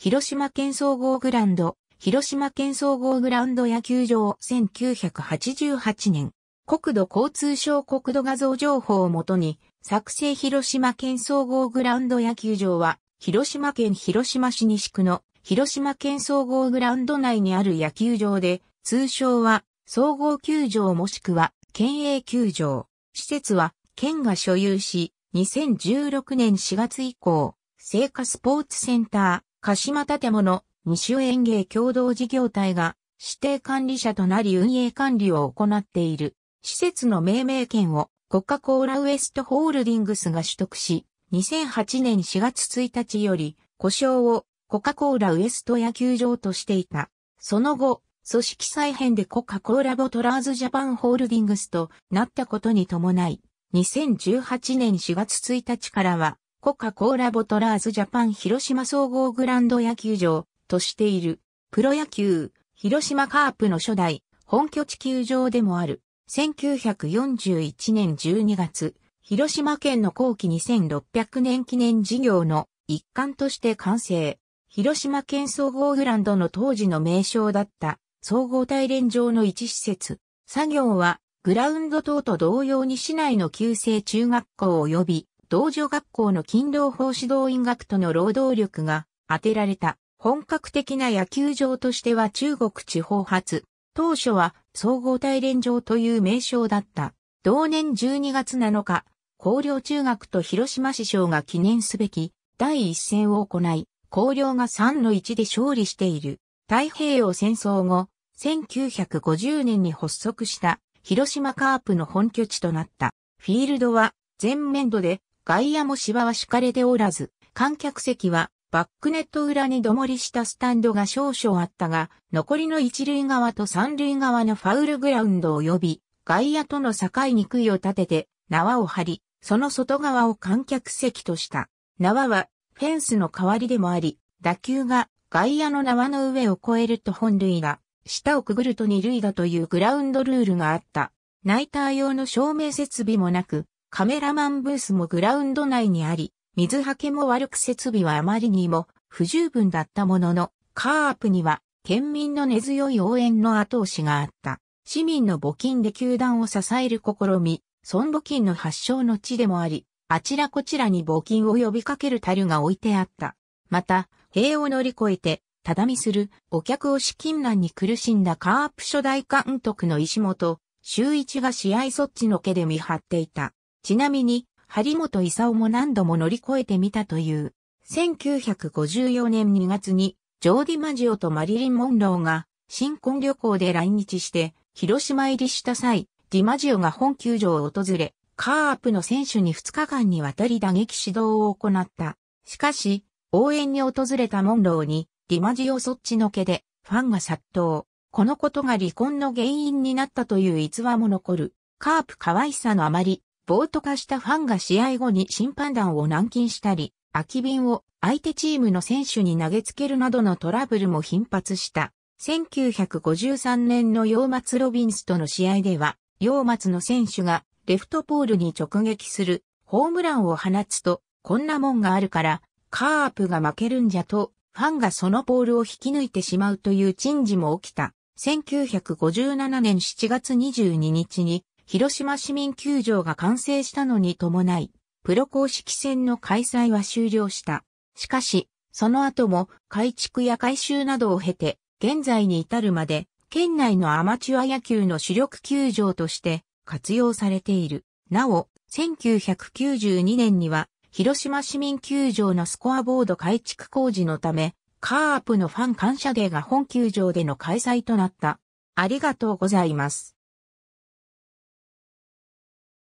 広島県総合グランド、広島県総合グランド野球場1988年、国土交通省国土画像情報をもとに、作成広島県総合グランド野球場は、広島県広島市西区の広島県総合グランド内にある野球場で、通称は総合球場もしくは県営球場。施設は県が所有し、2016年4月以降、聖火スポーツセンター、鹿島建物、西尾園芸共同事業体が指定管理者となり運営管理を行っている。施設の命名権をコカ・コーラウエストホールディングスが取得し、2008年4月1日より、故障をコカ・コーラウエスト野球場としていた。その後、組織再編でコカ・コーラボトラーズジャパンホールディングスとなったことに伴い、2018年4月1日からは、コカ・コーラボトラーズジャパン広島総合グランド野球場としている、プロ野球、広島カープの初代、本拠地球場でもある、1941年12月、広島県の後期2600年記念事業の一環として完成。広島県総合グランドの当時の名称だった総合大連場の一施設。作業はグラウンド等と同様に市内の旧制中学校及び道場学校の勤労法指導員学徒の労働力が当てられた本格的な野球場としては中国地方発。当初は総合大連場という名称だった。同年12月7日、高陵中学と広島市長が記念すべき第一戦を行い、高陵が3の1で勝利している。太平洋戦争後、1950年に発足した広島カープの本拠地となった。フィールドは全面土で外野も芝は敷かれておらず、観客席はバックネット裏にどもりしたスタンドが少々あったが、残りの一塁側と三塁側のファウルグラウンド及び、外野との境に杭を立てて、縄を張り、その外側を観客席とした。縄は、フェンスの代わりでもあり、打球が外野の縄の上を越えると本塁が、下をくぐると二塁打というグラウンドルールがあった。ナイター用の照明設備もなく、カメラマンブースもグラウンド内にあり、水はけも悪く設備はあまりにも不十分だったものの、カープには県民の根強い応援の後押しがあった。市民の募金で球団を支える試み、孫募金の発祥の地でもあり、あちらこちらに募金を呼びかける樽が置いてあった。また、塀を乗り越えて、ただみする、お客を資金難に苦しんだカープ初代監督の石本、周一が試合そっちのけで見張っていた。ちなみに、張本勲も何度も乗り越えてみたという。1954年2月に、ジョーディ・マジオとマリリン・モンローが、新婚旅行で来日して、広島入りした際、ディマジオが本球場を訪れ、カープの選手に2日間にわたり打撃指導を行った。しかし、応援に訪れたモンローに、ディマジオそっちのけで、ファンが殺到。このことが離婚の原因になったという逸話も残る。カープ可愛さのあまり、暴徒化したファンが試合後に審判団を軟禁したり、空き瓶を相手チームの選手に投げつけるなどのトラブルも頻発した。1953年の洋松ロビンスとの試合では、洋松の選手がレフトポールに直撃するホームランを放つと、こんなもんがあるから、カープが負けるんじゃと、ファンがそのポールを引き抜いてしまうという珍事も起きた。1957年7月22日に、広島市民球場が完成したのに伴い、プロ公式戦の開催は終了した。しかし、その後も改築や改修などを経て、現在に至るまで、県内のアマチュア野球の主力球場として活用されている。なお、1992年には、広島市民球場のスコアボード改築工事のため、カープのファン感謝デーが本球場での開催となった。ありがとうございます。